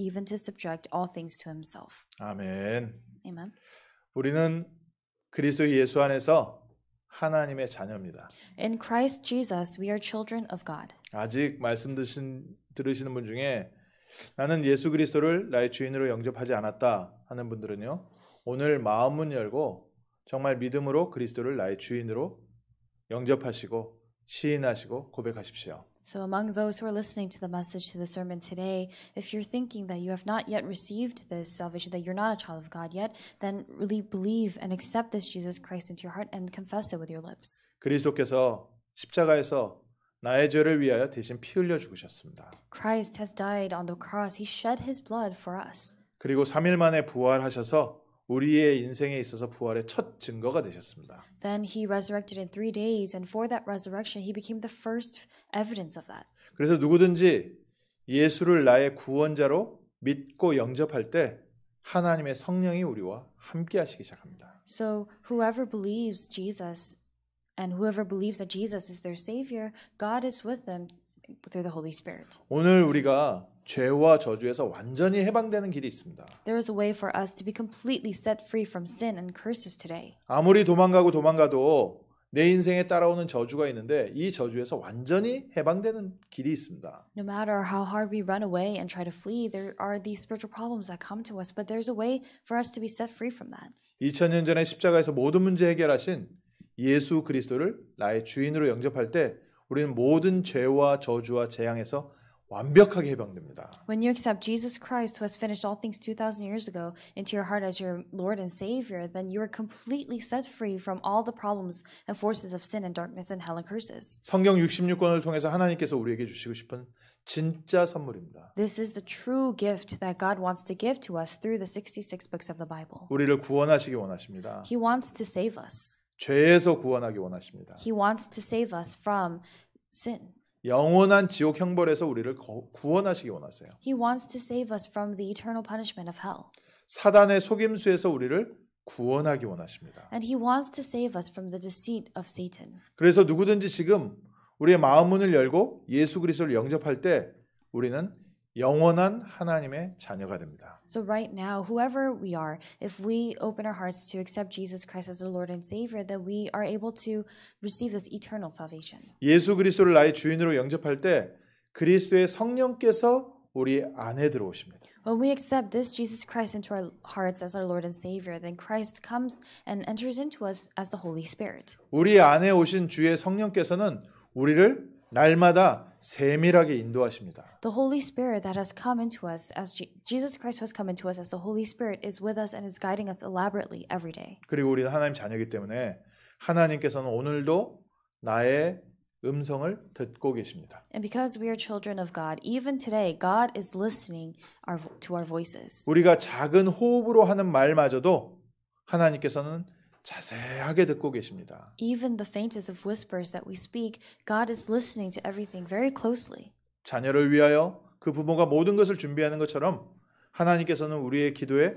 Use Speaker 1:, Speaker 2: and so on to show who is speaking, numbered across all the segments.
Speaker 1: even to subject all things to himself.
Speaker 2: 아멘. 아멘. 우리는 그리스도 예수 안에서 하나님의 자녀입니다.
Speaker 1: In Christ Jesus we are children of God.
Speaker 2: 아직 말씀 드신, 들으시는 분 중에 나는 예수 그리스도를 나의 주인으로 영접하지 않았다 하는 분들은요. 오늘 마음은 열고 정말 믿음으로 그리스도를 나의 주인으로 영접하시고 시인하시고 고백하십시오.
Speaker 1: So, among those who are listening to the message to the sermon today, if you're thinking that you have not yet received this salvation, that you're not a child of God yet, then really believe and accept this Jesus Christ into your heart and confess it with your lips.
Speaker 2: 그리스도께서 십자가에서 나의 죄를 위하여 대신 피 흘려 죽으셨습니다.
Speaker 1: Christ has died on the cross. He shed his blood for us.
Speaker 2: 그리고 3일 만에 부활하셔서 우리의 인생에 있어서 부활의 첫 증거가 되셨습니다.
Speaker 1: Then he resurrected in three days, and for that resurrection, he became the first evidence of that.
Speaker 2: 그래서 누구든지 예수를 나의 구원자로 믿고 영접할 때 하나님의 성령이 우리와 함께하시기 시작합니다.
Speaker 1: So whoever believes Jesus and whoever believes that Jesus is their Savior, God is with them through the Holy Spirit.
Speaker 2: 오늘 우리가 죄와 저주에서 완전히 해방되는 길이 있습니다.
Speaker 1: There is a way for us to be completely set free from sin and curses today.
Speaker 2: 아무리 도망가고 도망가도 내 인생에 따라오는 저주가 있는데 이 저주에서 완전히 해방되는 길이 있습니다.
Speaker 1: No matter how hard we run away and try to flee, there are these spiritual problems that come to us, but there's a way for us to be set free from that.
Speaker 2: 2000년 전에 십자가에서 모든 문제 해결하신 예수 그리스도를 나의 주인으로 영접할 때 우리는 모든 죄와 저주와 재앙에서 완벽하게 해방됩니다.
Speaker 1: When you accept Jesus Christ who has finished all things 2000 years ago into your heart as your Lord and Savior, then you are completely set free from all the problems and forces of sin and darkness and hell and curses.
Speaker 2: 성경 66권을 통해서 하나님께서 우리에게 주시고 싶은 진짜 선물입니다.
Speaker 1: This is the true gift that God wants to give to us through the 66 books of the Bible.
Speaker 2: 우리를 구원하시기 원하십니다. He
Speaker 1: wants to save us.
Speaker 2: 죄에서 구원하기 원하십니다.
Speaker 1: He wants to save us from sin.
Speaker 2: 영원한 지옥 형벌에서 우리를 구원하시기 원하세요.
Speaker 1: He wants to save us from the eternal punishment of hell.
Speaker 2: 사단의 속임수에서 우리를 구원하기 원하십니다.
Speaker 1: And he wants to save us from the deceit of Satan.
Speaker 2: 그래서 누구든지 지금 우리의 마음 문을 열고 예수 그리스도를 영접할 때 우리는 영원한 하나님의 자녀가 됩니다.
Speaker 1: So right now, whoever we are, if we open our hearts to accept Jesus Christ as the Lord and Savior, that we are able to receive this eternal salvation.
Speaker 2: 예수 그리스도를 나의 주인으로 영접할 때 그리스도의 성령께서 우리 안에 들어오십니다.
Speaker 1: When we accept this Jesus Christ into our hearts as our Lord and Savior, then Christ comes and enters into us as the Holy Spirit.
Speaker 2: 우리 안에 오신 주의 성령께서는 우리를 날마다 세밀하게 인도하십니다.
Speaker 1: The Holy Spirit that has come into us as Jesus Christ has come into us as the Holy Spirit is with us and is guiding us elaborately every day.
Speaker 2: 그리고 우리는 하나님 자녀이기 때문에 하나님께서는 오늘도 나의 음성을 듣고 계십니다.
Speaker 1: And because we are children of God, even today God is listening our, to our voices.
Speaker 2: 우리가 작은 호흡으로 하는 말마저도 하나님께서는 자세하게 듣고 계십니다.
Speaker 1: Even the faintest of whispers that we speak, God is listening to everything very closely.
Speaker 2: 자녀를 위하여 그 부모가 모든 것을 준비하는 것처럼 하나님께서는 우리의 기도에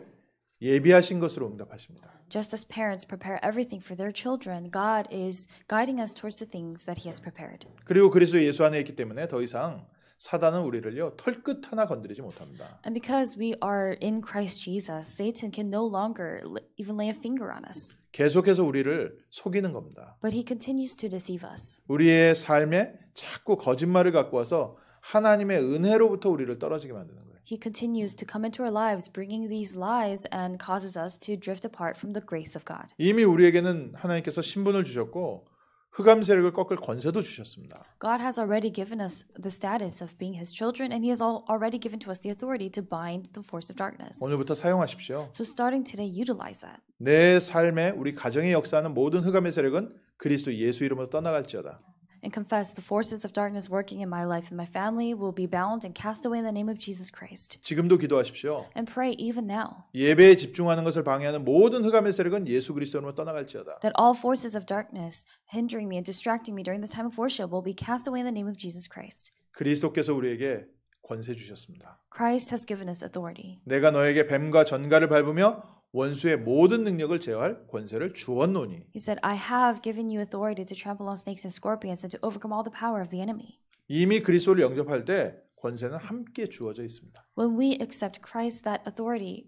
Speaker 2: 예비하신 것으로 응답하십니다.
Speaker 1: Just as parents prepare everything for their children, God is guiding us towards the things that he has prepared.
Speaker 2: 그리고 그리스도 예수 안에 있기 때문에 더 이상 사단은 우리를요 털끝 하나 건드리지 못합니다.
Speaker 1: And because we are in Christ Jesus, Satan can no longer even lay a finger on us.
Speaker 2: 계속해서 우리를 속이는 겁니다.
Speaker 1: But he continues to deceive us.
Speaker 2: 우리의 삶에 자꾸 거짓말을 갖고 와서 하나님의 은혜로부터 우리를 떨어지게 만드는
Speaker 1: 거예요. He continues to come into our lives bringing these lies and causes us to drift apart from the grace of God.
Speaker 2: 이미 우리에게는 하나님께서 신분을 주셨고 흑암 세력을 꺾을 권세도 주셨습니다.
Speaker 1: God has already given us the status of being his children and he has already given to us the authority to bind the force of darkness.
Speaker 2: 오늘부터 사용하십시오.
Speaker 1: So starting today utilize that.
Speaker 2: 내 삶에 우리 가정의 역사하는 모든 흑암의 세력은 그리스도 예수 이름으로 떠나갈지어다.
Speaker 1: and confess the forces of darkness working in my life and my family will be bound and cast away in the name of Jesus Christ.
Speaker 2: 지금도 기도하십시오.
Speaker 1: And pray even now.
Speaker 2: 예배에 집중하는 것을 방해하는 모든 흑암의 세력은 예수 그리스도로 떠나갈지어다. That
Speaker 1: all forces of darkness hindering me and distracting me during the time of worship will be cast away in the name of Jesus Christ.
Speaker 2: 그리스도께서 우리에게 권세 주셨습니다.
Speaker 1: Christ has given us authority.
Speaker 2: 내가 너에게 뱀과 전갈을 밟으며 원수의 모든 능력을 제어할 권세를 주었노니.
Speaker 1: He said, I have given you authority to trample on snakes and scorpions and to overcome all the power of the enemy.
Speaker 2: 이미 그리스도를 영접할 때 권세는 함께 주어져 있습니다.
Speaker 1: When we accept Christ, that authority,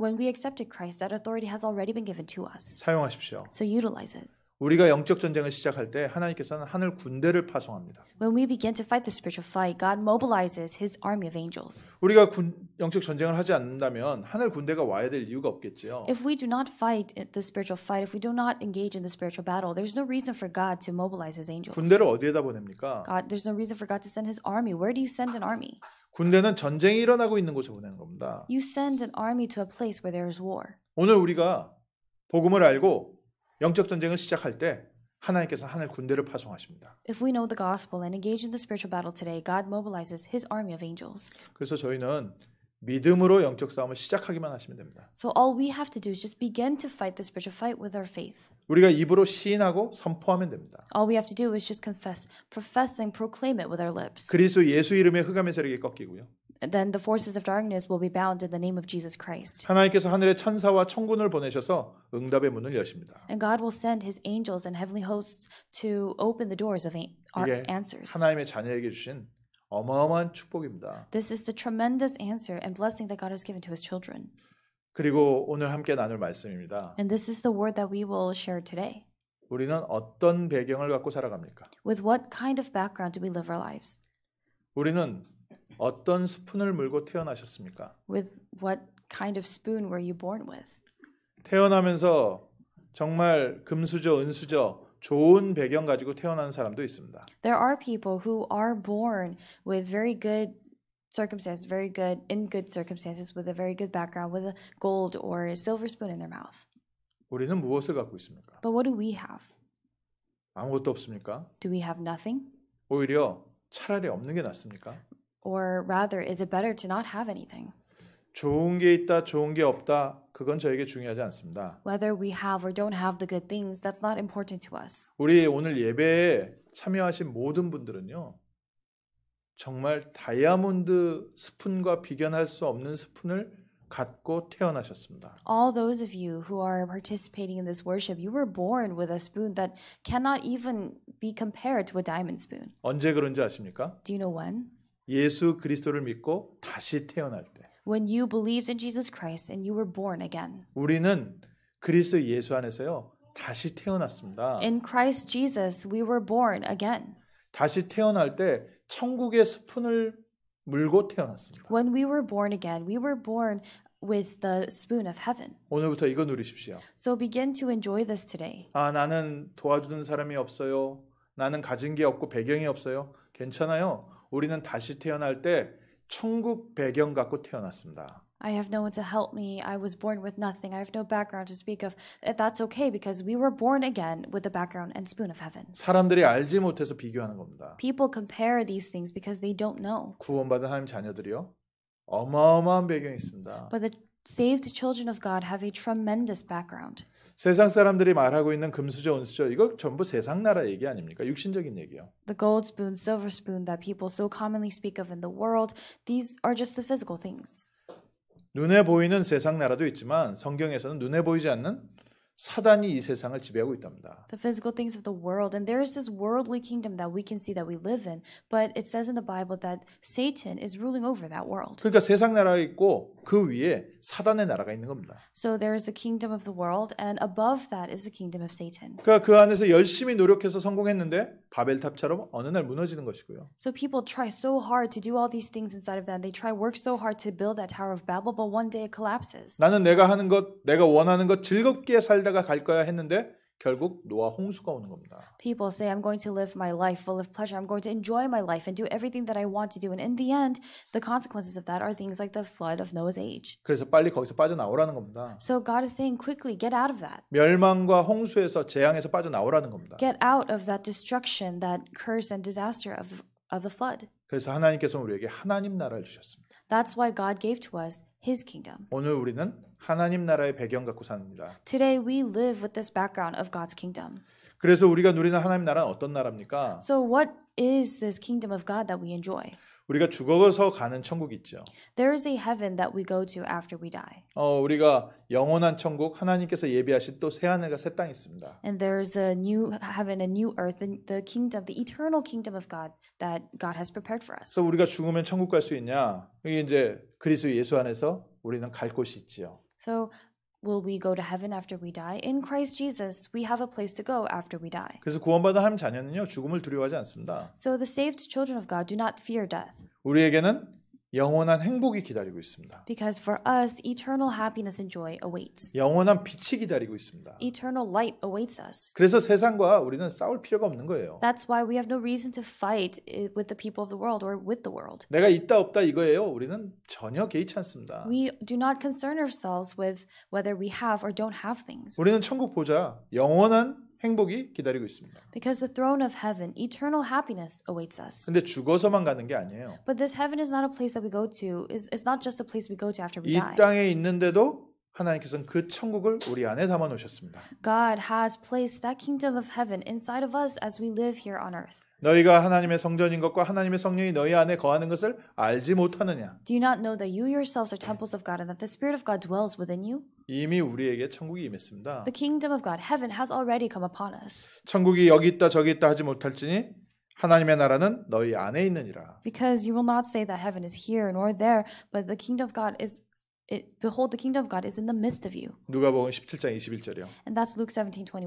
Speaker 1: when we accepted Christ, that authority has already been given to us.
Speaker 2: 사용하십시오.
Speaker 1: So utilize it.
Speaker 2: 우리가 영적 전쟁을 시작할 때 하나님께서는 하늘 군대를 파송합니다.
Speaker 1: When we begin to fight the spiritual fight, God mobilizes his army of angels.
Speaker 2: 우리가 군, 영적 전쟁을 하지 않는다면 하늘 군대가 와야 될 이유가 없겠지요. If
Speaker 1: we do not fight the spiritual fight, if we do not engage in the spiritual battle, there's no reason for God to mobilize his angels. 군대를
Speaker 2: 어디에다 보냅니까?
Speaker 1: God, there's no reason for God to send his army. Where do you send an army?
Speaker 2: 군대는 전쟁이 일어나고 있는 곳에 보내는 겁니다.
Speaker 1: You send an army to a place where there is war.
Speaker 2: 오늘 우리가 복음을 알고 영적 전쟁을 시작할 때 하나님께서 하늘 군대를 파송하십니다.
Speaker 1: If we know the gospel and engage in the spiritual battle today, God mobilizes his army of angels.
Speaker 2: 그래서 저희는 믿음으로 영적 싸움을 시작하기만 하시면 됩니다.
Speaker 1: So all we have to do is just begin to fight the spiritual fight with our faith.
Speaker 2: 우리가 입으로 시인하고 선포하면 됩니다.
Speaker 1: All we have to do is just confess, profess and proclaim it with our lips.
Speaker 2: 그리스도 예수 이름의 흑암의 세력이 꺾이고요.
Speaker 1: then the forces of darkness will be bound in the name of Jesus Christ. 하나님께서
Speaker 2: 하늘의 천사와 천군을 보내셔서 응답의 문을 여십니다.
Speaker 1: And God will send his angels and heavenly hosts to open the doors of our answers. 하나님의
Speaker 2: 자녀에게 주신 어마어마한 축복입니다.
Speaker 1: This is the tremendous answer and blessing that God has given to his children.
Speaker 2: 그리고 오늘 함께 나눌 말씀입니다.
Speaker 1: And this is the word that we will share today.
Speaker 2: 우리는 어떤 배경을 갖고 살아갑니까?
Speaker 1: With what kind of background do we live our lives?
Speaker 2: 우리는 어떤 스푼을 물고 태어나셨습니까?
Speaker 1: With what kind of spoon were you born with?
Speaker 2: 태어나면서 정말 금수저, 은수저 좋은 배경 가지고 태어난 사람도 있습니다.
Speaker 1: There are people who are born with very good circumstances, very good in good circumstances with a very good background with a gold or a silver spoon in their mouth.
Speaker 2: 우리는 무엇을 갖고 있습니까?
Speaker 1: But what do we have?
Speaker 2: 아무것도 없습니까?
Speaker 1: Do we have nothing?
Speaker 2: 오히려 차라리 없는 게 낫습니까?
Speaker 1: or rather is it better to not have anything?
Speaker 2: 좋은 게 있다, 좋은 게 없다. 그건 저에게 중요하지 않습니다.
Speaker 1: Whether we have or don't have the good things, that's not important to us.
Speaker 2: 우리 오늘 예배에 참여하신 모든 분들은요. 정말 다이아몬드 스푼과 비견할 수 없는 스푼을 갖고 태어나셨습니다.
Speaker 1: All those of you who are participating in this worship, you were born with a spoon that cannot even be compared to a diamond spoon.
Speaker 2: 언제 그런지 아십니까? Do you know when? 예수 그리스도를 믿고 다시 태어날 때
Speaker 1: When you believed in Jesus Christ and you were born again.
Speaker 2: 우리는 그리스도 예수 안에서요. 다시 태어났습니다. In
Speaker 1: Christ Jesus we were born again.
Speaker 2: 다시 태어날 때 천국의 스푼을 물고 태어났습니다.
Speaker 1: When we were born again, we were born with the spoon of heaven.
Speaker 2: 오늘부터 이거 누리십시오.
Speaker 1: So begin to enjoy this today.
Speaker 2: 아, 나는 도와주는 사람이 없어요. 나는 가진 게 없고 배경이 없어요. 괜찮아요. 우리는 다시 태어날 때 천국 배경 갖고 태어났습니다.
Speaker 1: I have no one to help me. I was born with nothing. I have no background to speak of. That's okay because we were born again with the background and spoon of heaven.
Speaker 2: 사람들이 알지 못해서 비교하는 겁니다.
Speaker 1: People compare these things because they don't know.
Speaker 2: 구원받은 하나님 자녀들이요. 어마어마한 배경이 있습니다.
Speaker 1: But the saved children of God have a tremendous background.
Speaker 2: 세상 사람들이 말하고 있는 금수저 은수저 이거 전부 세상 나라 얘기 아닙니까? 육신적인 얘기요.
Speaker 1: The gold spoon, silver spoon that people so commonly speak of in the world, these are just the physical things.
Speaker 2: 눈에 보이는 세상 나라도 있지만 성경에서는 눈에 보이지 않는 사단이 이 세상을 지배하고 있답니다.
Speaker 1: The physical things of the world and there is this worldly kingdom that we can see that we live in, but it says in the Bible that Satan is ruling over that world.
Speaker 2: 그러니까 세상 나라가 있고 그 위에 사단의 나라가 있는 겁니다.
Speaker 1: So there is the kingdom of the world and above that is the kingdom of Satan.
Speaker 2: 그러니까 그 안에서 열심히 노력해서 성공했는데 바벨탑처럼 어느 날 무너지는 것이고요.
Speaker 1: So people try so hard to do all these things inside of that. They try work so hard to build that Tower of Babel, but one day it collapses.
Speaker 2: 나는 내가 하는 것, 내가 원하는 것 즐겁게 살다가 갈 거야 했는데 결국 노아 홍수가 오는 겁니다.
Speaker 1: People say I'm going to live my life full of pleasure. I'm going to enjoy my life and do everything that I want to do. And in the end, the consequences of that are things like the flood of Noah's
Speaker 2: age. 그래서 빨리 거기서 빠져나오라는 겁니다.
Speaker 1: So God is saying quickly get out of that.
Speaker 2: 멸망과 홍수에서 재앙에서 빠져나오라는 겁니다.
Speaker 1: Get out of that destruction, that curse and disaster of of the flood.
Speaker 2: 그래서 하나님께서 우리에게 하나님 나라를 주셨습니다.
Speaker 1: That's why God gave to us his kingdom.
Speaker 2: 오늘 우리는 하나님 나라의 배경 갖고 삽니다.
Speaker 1: Today we live with this background of God's kingdom.
Speaker 2: 그래서 우리가 누리는 하나님 나라는 어떤 나라입니까?
Speaker 1: So what is this kingdom of God that we enjoy?
Speaker 2: 우리가 죽어서 가는 천국이 있죠.
Speaker 1: There is a heaven that we go to after we die.
Speaker 2: 어, 우리가 영원한 천국 하나님께서 예비하신 또새 하늘과 새 땅이 있습니다.
Speaker 1: And there is a new heaven, a new earth, the kingdom, the eternal kingdom of God that God has prepared for us.
Speaker 2: 그래서 우리가 죽으면 천국 갈 수 있냐? 이게 이제 그리스도 예수 안에서 우리는 갈 곳이 있지요.
Speaker 1: So, will we go to heaven after we die? In Christ Jesus, we have a place to go after we die.
Speaker 2: 그래서 구원받은 하나님 자녀는요 죽음을 두려워하지 않습니다.
Speaker 1: So the saved children of God do not fear death.
Speaker 2: 우리에게는 영원한 행복이 기다리고 있습니다.
Speaker 1: Because for us, eternal happiness and joy awaits.
Speaker 2: 영원한 빛이 기다리고 있습니다.
Speaker 1: Eternal light awaits us.
Speaker 2: 그래서 세상과 우리는 싸울 필요가 없는 거예요.
Speaker 1: That's why we have no reason to fight with the people of the world or with the world.
Speaker 2: 내가 있다 없다 이거예요. 우리는 전혀 개의치 않습니다.
Speaker 1: We do not concern ourselves with whether we have or don't have things.
Speaker 2: 우리는 천국 보자. 영원한 행복이 기다리고 있습니다.
Speaker 1: Because the throne of heaven, eternal happiness awaits
Speaker 2: us. 근데 죽어서만 가는 게 아니에요.
Speaker 1: But this heaven is not a place that we go to. It's, it's not just a place we go to
Speaker 2: after we 이 die. 이 땅에 있는데도 하나님께서는 그 천국을 우리 안에 담아 놓으셨습니다.
Speaker 1: God has placed that kingdom of heaven inside of us as we live here on earth.
Speaker 2: 너희가 하나님의 성전인 것과 하나님의 성령이 너희 안에 거하는 것을 알지 못하느냐?
Speaker 1: Do you not know that you yourselves are temples of God and that the Spirit of God dwells within you?
Speaker 2: 이미 우리에게 천국이 임했습니다. The
Speaker 1: kingdom of God, heaven, has already come upon us.
Speaker 2: 천국이 여기 있다 저기 있다 하지 못할지니 하나님의 나라는 너희 안에 있느니라.
Speaker 1: Because you will not say that heaven is here nor there, but the kingdom of God is It, behold, the kingdom of God is in the midst of you.
Speaker 2: 누가복음 17장 21절이요.
Speaker 1: And that's Luke 17:21.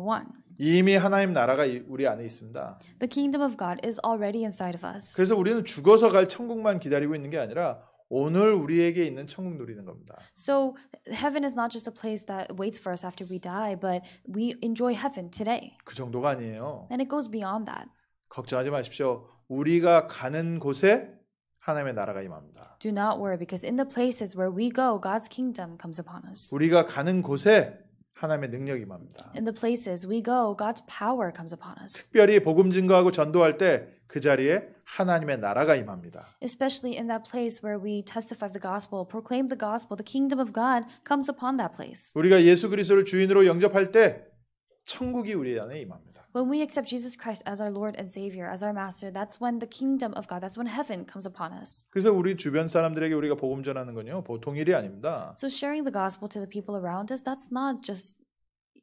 Speaker 2: 이미 하나님 나라가 우리 안에 있습니다.
Speaker 1: The kingdom of God is already inside
Speaker 2: of us. 그래서 우리는 죽어서 갈 천국만 기다리고 있는 게 아니라 오늘 우리에게 있는 천국 누리는 겁니다.
Speaker 1: So heaven is not just a place that waits for us after we die, but we enjoy heaven today.
Speaker 2: 그 정도가 아니에요.
Speaker 1: And it goes beyond that.
Speaker 2: 걱정하지 마십시오. 우리가 가는 곳에 하나님의 나라가 임합니다.
Speaker 1: Do not worry because in the places where we go, God's kingdom comes upon us.
Speaker 2: 우리가 가는 곳에 하나님의 능력이 임합니다.
Speaker 1: In the places we go, God's power comes upon us.
Speaker 2: 특별히 복음 증거하고 전도할 때 그 자리에 하나님의 나라가 임합니다.
Speaker 1: Especially in that place where we testify of the gospel, proclaim the gospel, the kingdom of God comes upon that place.
Speaker 2: 우리가 예수 그리스도를 주인으로 영접할 때 천국이 우리 안에 임합니다.
Speaker 1: When we accept Jesus Christ as our Lord and Savior, as our Master, that's when the kingdom of God, that's when heaven comes upon us.
Speaker 2: 그래서 우리 주변 사람들에게 우리가 복음 전하는 건요 보통 일이 아닙니다.
Speaker 1: So sharing the gospel to the people around us, that's not just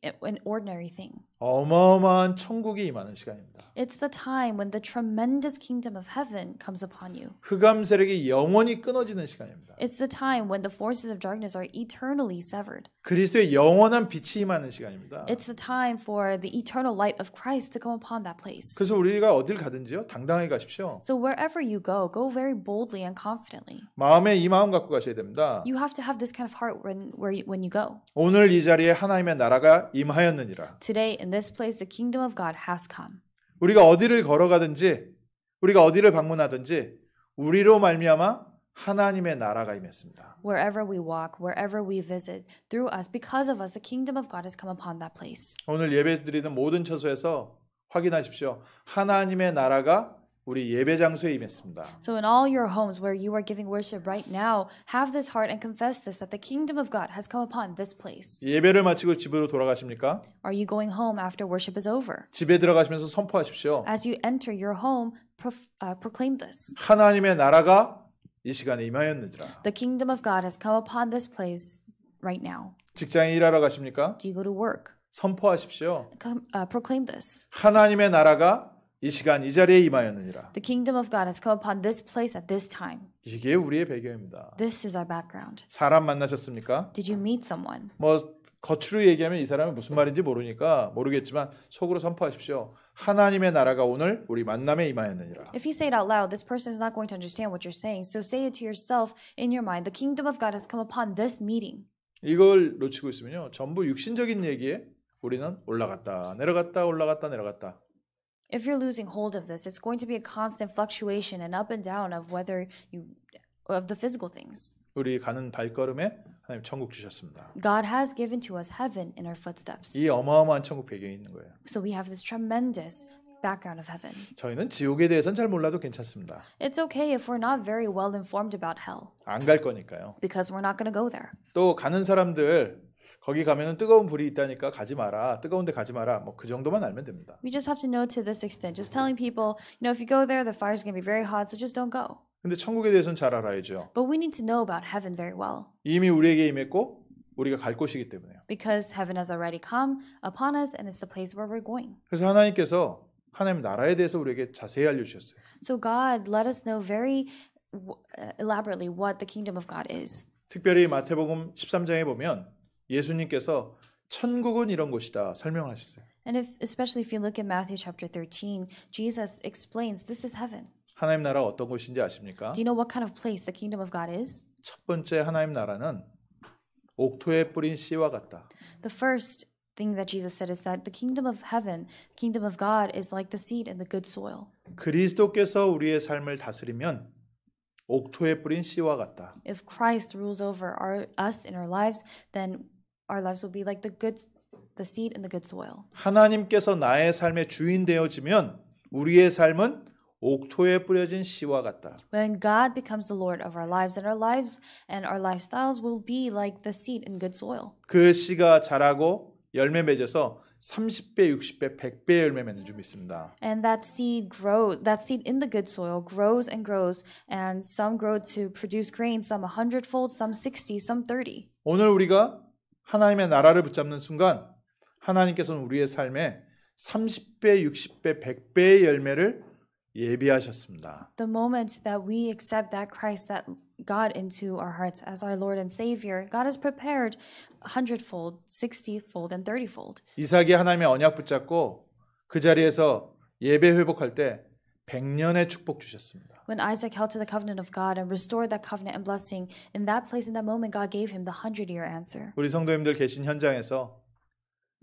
Speaker 1: an ordinary thing.
Speaker 2: 어마어마한 천국이 임하는 시간입니다.
Speaker 1: It's the time when the tremendous kingdom of heaven comes upon you.
Speaker 2: 흑암 세력이 영원히 끊어지는 시간입니다.
Speaker 1: It's the time when the forces of darkness are eternally severed.
Speaker 2: 그리스도의 영원한 빛이 임하는 시간입니다. It's
Speaker 1: the time for the eternal light of Christ to come upon that place.
Speaker 2: 그래서 우리가 어딜 가든지요 당당하게 가십시오.
Speaker 1: So wherever you go, go very boldly and confidently.
Speaker 2: 마음에 이 마음 갖고 가셔야 됩니다. You
Speaker 1: have to have this kind of heart when where you, when you go.
Speaker 2: 오늘 이 자리에 하나님의 나라가 임하였느니라.
Speaker 1: Today in this place the kingdom of God has come.
Speaker 2: 우리가 어디를 걸어가든지 우리가 어디를 방문하든지 우리로 말미암아 하나님의 나라가 임했습니다.
Speaker 1: Wherever we walk, wherever we visit, through us, because of us, the kingdom of God has come upon that place.
Speaker 2: 오늘 예배드리는 모든 처소에서 확인하십시오. 하나님의 나라가 우리 예배 장소에 임했습니다.
Speaker 1: So in all your homes where you are giving worship right now, have this heart and confess this that the kingdom of God has come upon this place.
Speaker 2: 예배를 마치고 집으로 돌아가십니까?
Speaker 1: Are you going home after worship is over?
Speaker 2: 집에 들어가시면서 선포하십시오.
Speaker 1: As you enter your home, pro- uh, proclaim this.
Speaker 2: 하나님의 나라가 이 시간에 임하였느니라.
Speaker 1: The kingdom of God has come upon this place right now.
Speaker 2: 직장에 일하러 가십니까? Do you go to work? 선포하십시오.
Speaker 1: Come, uh, proclaim this.
Speaker 2: 하나님의 나라가 이 시간 이 자리에 임하였느니라.
Speaker 1: The kingdom of God has come upon this place at this time.
Speaker 2: 이게 우리의 배경입니다.
Speaker 1: This is our background.
Speaker 2: 사람 만나셨습니까? Did you meet someone? 뭐 겉으로 얘기하면 이 사람이 무슨 말인지 모르니까 모르겠지만 속으로 선포하십시오. 하나님의 나라가 오늘 우리 만남에 임하였느니라.
Speaker 1: If you say it out loud, this person is not going to understand what you're saying. So say it to yourself in your mind. The kingdom of God has come upon this meeting.
Speaker 2: 이걸 놓치고 있으면요. 전부 육신적인 얘기에 우리는 올라갔다 내려갔다 올라갔다 내려갔다
Speaker 1: if you're losing hold of this, it's going to be a constant fluctuation and up and down of whether you of the physical things.
Speaker 2: 우리 가는 발걸음에 하나님 천국 주셨습니다.
Speaker 1: God has given to us heaven in our footsteps.
Speaker 2: 이 어마어마한 천국 배경이 있는 거예요.
Speaker 1: So we have this tremendous background of heaven.
Speaker 2: 저희는 지옥에 대해서는 잘 몰라도 괜찮습니다.
Speaker 1: It's okay if we're not very well informed about hell.
Speaker 2: 거니까요.
Speaker 1: Because we're not going to go there.
Speaker 2: 또 가는 사람들 거기 가면은 뜨거운 불이 있다니까 가지 마라. 뜨거운 데 가지 마라. 뭐 그 정도만 알면 됩니다.
Speaker 1: We just have to know to this extent. Just telling people, you know, if you go there, the fire's going to be very hot, so just don't go.
Speaker 2: 근데 천국에 대해서는 잘 알아야죠.
Speaker 1: But we need to know about heaven very well.
Speaker 2: 이미 우리에게 임했고 우리가 갈 곳이기 때문에요.
Speaker 1: Because heaven has already come upon us and it's the place where we're going.
Speaker 2: 그래서 하나님께서 하나님 나라에 대해서 우리에게 자세히 알려 주셨어요.
Speaker 1: So God let us know very elaborately what the kingdom of God is.
Speaker 2: 특별히 마태복음 13장에 보면 예수님께서 천국은 이런 곳이다 설명하셨어요.
Speaker 1: And if, especially if you look at Matthew chapter 13, Jesus explains this is heaven.
Speaker 2: 하나님 나라 어떤 곳인지 아십니까? Do you
Speaker 1: know what kind of place the kingdom of God is? 첫
Speaker 2: 번째 하나님 나라는 옥토에 뿌린 씨와 같다.
Speaker 1: The first thing that Jesus said is that the kingdom of heaven, kingdom of God is like the seed in the good soil.
Speaker 2: 그리스도께서 우리의 삶을 다스리면 옥토에 뿌린 씨와 같다.
Speaker 1: If Christ rules over our, us in our lives, then our lives will be like the good the seed and the good soil.
Speaker 2: 하나님께서 나의 삶의 주인 되어지면 우리의 삶은 옥토에 뿌려진 씨와 같다.
Speaker 1: When God becomes the Lord of our lives and our lives and our lifestyles will be like the seed in good soil.
Speaker 2: 그 씨가 자라고 열매 맺어서 30배, 60배, 100배 열매 맺는 줄 믿습니다.
Speaker 1: And that seed grows, that seed in the good soil grows and grows and some grow to produce grain, some 100fold, some 60, some 30.
Speaker 2: 오늘 우리가 하나님의 나라를 붙잡는 순간 하나님께서는 우리의 삶에 30배, 60배, 100배의 열매를 예비하셨습니다.
Speaker 1: The moment that we accept that Christ that God into our hearts as our Lord and Savior, God has prepared hundredfold, sixtyfold, and thirtyfold.
Speaker 2: 이삭이 하나님의 언약 붙잡고 그 자리에서 예배 회복할 때 백년의 축복 주셨습니다.
Speaker 1: When Isaac held to the covenant of God and restored that covenant and blessing, in that place, in that moment, God gave him the hundred-year answer.
Speaker 2: 우리 성도님들 계신 현장에서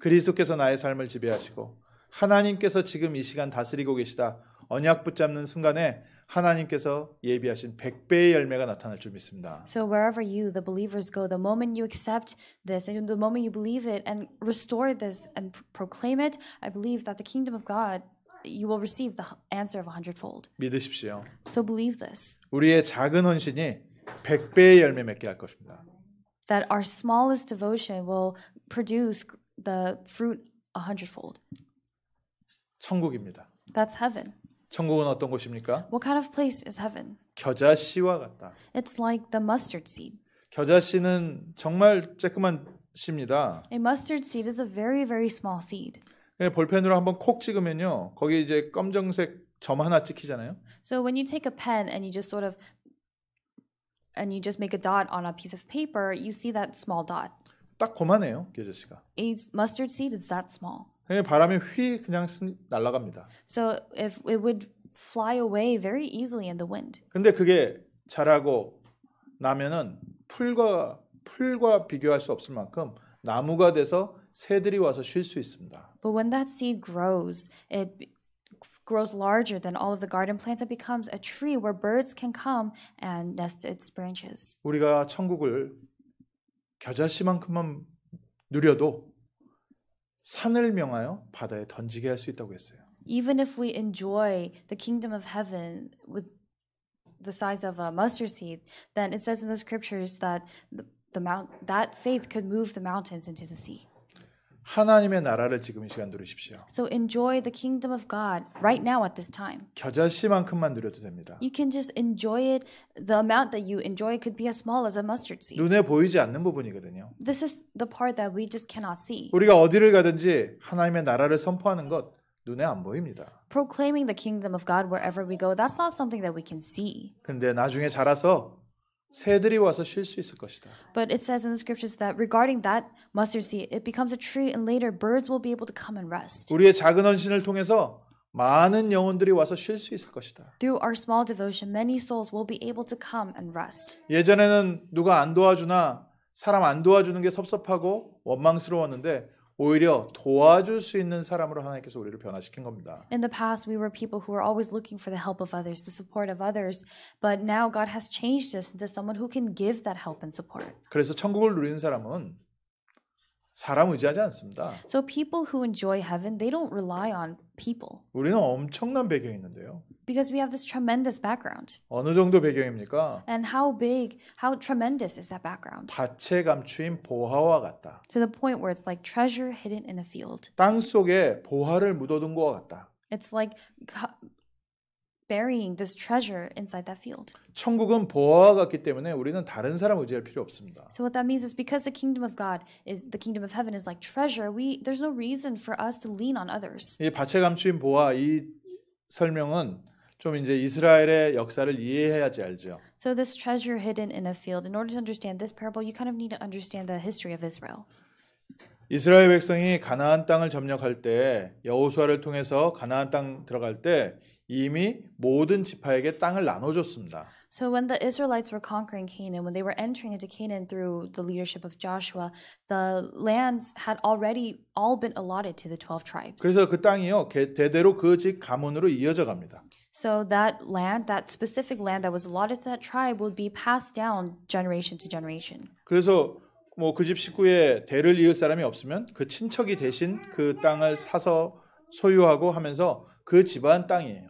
Speaker 2: 그리스도께서 나의 삶을 지배하시고 하나님께서 지금 이 시간 다스리고 계시다. 언약 붙잡는 순간에 하나님께서 예비하신 백배의 열매가 나타날 줄 믿습니다.
Speaker 1: So wherever you the believers go the moment you accept this and the moment you believe it and restore this and proclaim it I believe that the kingdom of God you will receive the answer of a hundredfold.
Speaker 2: 믿으십시오.
Speaker 1: So believe this.
Speaker 2: 우리의 작은 헌신이 100배의 열매 맺게 할 것입니다.
Speaker 1: That our smallest devotion will produce the fruit a hundredfold.
Speaker 2: 천국입니다.
Speaker 1: That's heaven.
Speaker 2: 천국은 어떤 곳입니까?
Speaker 1: What kind of place is heaven?
Speaker 2: 겨자 씨와 같다.
Speaker 1: It's like the mustard seed.
Speaker 2: 겨자 씨는 정말 조그만 씨입니다.
Speaker 1: A mustard seed is a very very small seed.
Speaker 2: 볼펜으로 한번 콕 찍으면요. 거기 이제 검정색 점 하나 찍히잖아요.
Speaker 1: So when you take a pen and you just sort of and you just make a dot on a piece of paper, you see that small dot.
Speaker 2: 딱 고만해요, 교재 씨가.
Speaker 1: A mustard seed is that small.
Speaker 2: 바람에 휘 그냥 날아갑니다.
Speaker 1: So if it would fly away very easily in the wind.
Speaker 2: 근데 그게 자라고 나면은 풀과 풀과 비교할 수 없을 만큼 나무가 돼서 새들이 와서 있습니다. But
Speaker 1: when that seed grows, it grows larger than all of the garden plants and becomes a tree where birds can come and nest its branches.
Speaker 2: 우리가 천국을 겨자씨만큼만 누려도 산을 명하여 바다에 던지게 할 수 있다고 했어요.
Speaker 1: Even if we enjoy the kingdom of heaven with the size of a mustard seed, then it says in the scriptures that the, the mount, that faith could move the mountains into the sea.
Speaker 2: 하나님의 나라를 지금 이 시간 누리십시오.
Speaker 1: So enjoy the kingdom of God right now at this time.
Speaker 2: 겨자씨만큼만 누려도 됩니다.
Speaker 1: You can just enjoy it. The amount that you enjoy could be as small as a mustard seed.
Speaker 2: 눈에 보이지 않는 부분이거든요.
Speaker 1: This is the part that we just cannot see.
Speaker 2: 우리가 어디를 가든지 하나님의 나라를 선포하는 것 눈에 안 보입니다.
Speaker 1: Proclaiming the kingdom of God wherever we go, that's not something that we can see.
Speaker 2: 근데 나중에 자라서 새들이 와서 쉴 수 있을 것이다.
Speaker 1: But it says in the scriptures that regarding that mustard seed, it becomes a tree, and later birds will be able to come and rest.
Speaker 2: 우리의 작은 헌신을 통해서 많은 영혼들이 와서 쉴 수 있을 것이다.
Speaker 1: Through our small devotion, many souls will be able to come and rest.
Speaker 2: 예전에는 누가 안 도와주나 사람 안 도와주는 게 섭섭하고 원망스러웠는데 오히려 도와줄 수 있는 사람으로 하나님께서 우리를 변화시킨 겁니다.
Speaker 1: In the past we were people who were always looking for the help of others, the support of others, but now God has changed us into someone who can give that help and support.
Speaker 2: 그래서 천국을 누리는 사람은 사람 의지하지 않습니다.
Speaker 1: So people who enjoy heaven, they don't rely on people.
Speaker 2: 우리는 엄청난 배경이 있는데요.
Speaker 1: Because we have this tremendous background.
Speaker 2: 어느 정도 배경입니까?
Speaker 1: And how big, how tremendous is that background?
Speaker 2: 밭에 감추인 보화와 같다.
Speaker 1: To the point where it's like treasure hidden in a field.
Speaker 2: 땅 속에 보화를 묻어둔 것 같다.
Speaker 1: It's like burying this treasure inside that field.
Speaker 2: 천국은 보화와 같기 때문에 우리는 다른 사람 의지할 필요 없습니다.
Speaker 1: So what that means is because the kingdom of God is the kingdom of heaven is like treasure, we there's no reason for us to lean on others.
Speaker 2: 이 밭에 감춘 보화 이 설명은 좀 이제 이스라엘의 역사를 이해해야지 알죠.
Speaker 1: So this treasure hidden in a field in order to understand this parable you kind of need to understand the history of Israel.
Speaker 2: 이스라엘 백성이 가나안 땅을 점령할 때 여호수아를 통해서 가나안 땅 들어갈 때 이미 모든 지파에게 땅을 나눠 줬습니다.
Speaker 1: So when the Israelites were conquering Canaan, when they were entering into Canaan through the leadership of Joshua, the lands had already all been allotted to the 12 tribes.
Speaker 2: 그래서 그 땅이요 대대로 그 집 가문으로 이어져 갑니다.
Speaker 1: So that land, that specific land that was allotted to that tribe would be passed down generation to generation.
Speaker 2: 그래서 뭐 그 집 식구에 대를 이을 사람이 없으면 그 친척이 대신 그 땅을 사서 소유하고 하면서 그 집안 땅이에요.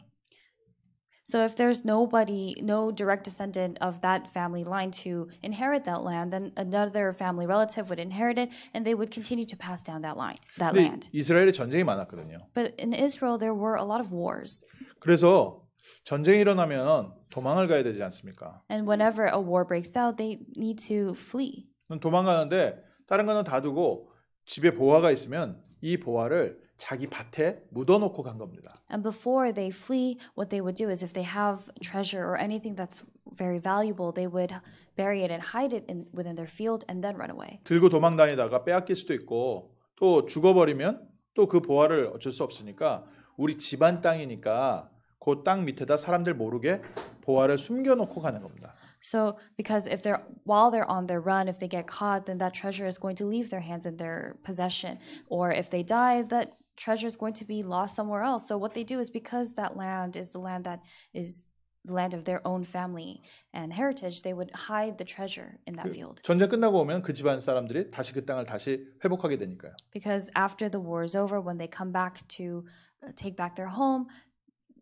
Speaker 1: So if there's nobody, no direct descendant of that family line to inherit that land, then another family relative would inherit it, and they would continue to pass down that line,
Speaker 2: that land. 이스라엘에 전쟁이 많았거든요.
Speaker 1: But in Israel, there were a lot of wars.
Speaker 2: 그래서 전쟁이 일어나면 도망을 가야 되지 않습니까?
Speaker 1: And whenever a war breaks out, they need to flee.
Speaker 2: 도망가는데 다른 거는 다 두고 집에 보화가 있으면 이 보화를 자기 밭에 묻어놓고 간 겁니다.
Speaker 1: And before they flee, what they would do is if they have treasure or anything that's very valuable, they would bury it and hide it in, within their field and then run away.
Speaker 2: 들고 도망다니다가 빼앗길 수도 있고 또 죽어버리면 또 그 보화를 어쩔 수 없으니까 우리 집안 땅이니까 그 땅 밑에다 사람들 모르게 보화를 숨겨놓고 가는 겁니다.
Speaker 1: So because if they're while they're on their run, if they get caught, then that treasure is going to leave their hands and their possession. Or if they die, that treasure is going to be lost somewhere else. So what they do is because that land is the land that is the land of their own family and heritage, they would hide the treasure
Speaker 2: in that field. 전쟁 끝나고 오면 그 집안 사람들이 다시 그 땅을 다시 회복하게 되니까요.
Speaker 1: Because after the war is over, when they come back to uh, take back their home,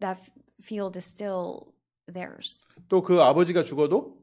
Speaker 1: that field is still theirs.
Speaker 2: 또 그 아버지가 죽어도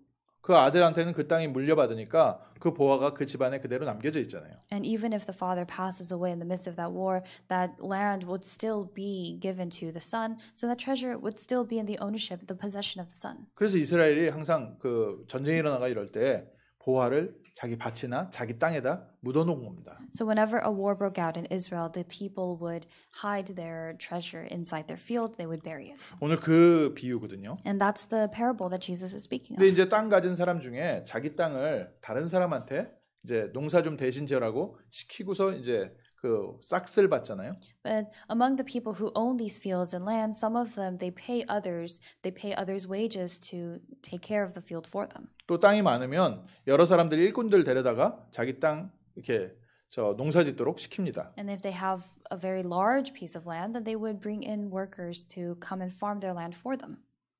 Speaker 2: 그 아들한테는 그 땅이 물려받으니까 그 보화가 그 집안에 그대로 남겨져 있잖아요.
Speaker 1: And even if the father passes away in the midst of that war, that land would still be given to the son, so that treasure would still be in the ownership, the possession of the son.
Speaker 2: 그래서 이스라엘이 항상 그 전쟁이 일어나가 이럴 때 보화를 자기 밭이나 자기 땅에다 묻어놓은 겁니다.
Speaker 1: So whenever a war broke out in Israel, the people would hide their treasure inside their field. They would bury it.
Speaker 2: 오늘 그 비유거든요.
Speaker 1: And that's the parable that Jesus is speaking of. 근데
Speaker 2: 이제 땅 가진 사람 중에 자기 땅을 다른 사람한테 이제 농사 좀 대신 지으라고 시키고서 이제 그 싹스를 받잖아요.
Speaker 1: But among the people who own these fields and land, some of them they pay others, they pay others wages to take care of the field for them.
Speaker 2: 또 땅이 많으면 여러 사람들 일꾼들 데려다가 자기 땅 이렇게 저 농사짓도록 시킵니다.
Speaker 1: And if they have a very large piece of land, then they would bring in workers to come and farm their land for them.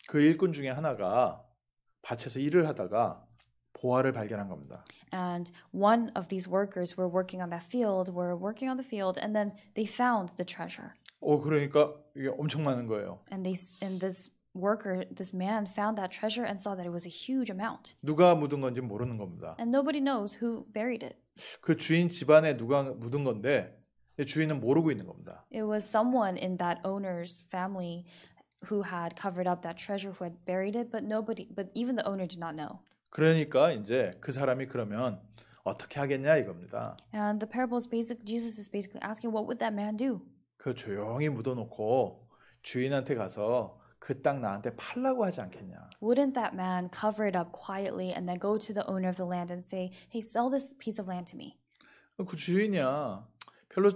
Speaker 2: 그 일꾼 중에 하나가 밭에서 일을 하다가 보화를 발견한 겁니다.
Speaker 1: And one of these workers were working on that field, were working on the field, and then they found the treasure.
Speaker 2: 어 그러니까 이게 엄청 많은 거예요.
Speaker 1: And they and this worker, this man found that treasure and saw that it was a huge amount.
Speaker 2: 누가 묻은 건지 모르는 겁니다.
Speaker 1: And nobody knows who buried it.
Speaker 2: 그 주인 집안에 누가 묻은 건데 주인은 모르고 있는 겁니다.
Speaker 1: It was someone in that owner's family who had covered up that treasure who had buried it but nobody but even the owner did not know.
Speaker 2: 그러니까 이제 그 사람이 그러면 어떻게 하겠냐 이겁니다.
Speaker 1: And the parable is basic. Jesus is basically asking, what would that man do?
Speaker 2: 그 조용히 묻어놓고 주인한테 가서 그 땅 나한테 팔라고 하지 않겠냐?
Speaker 1: Wouldn't that man cover it up quietly and then go to the owner of the land and say, hey, sell this piece of land to me?
Speaker 2: 그 주인이야 별로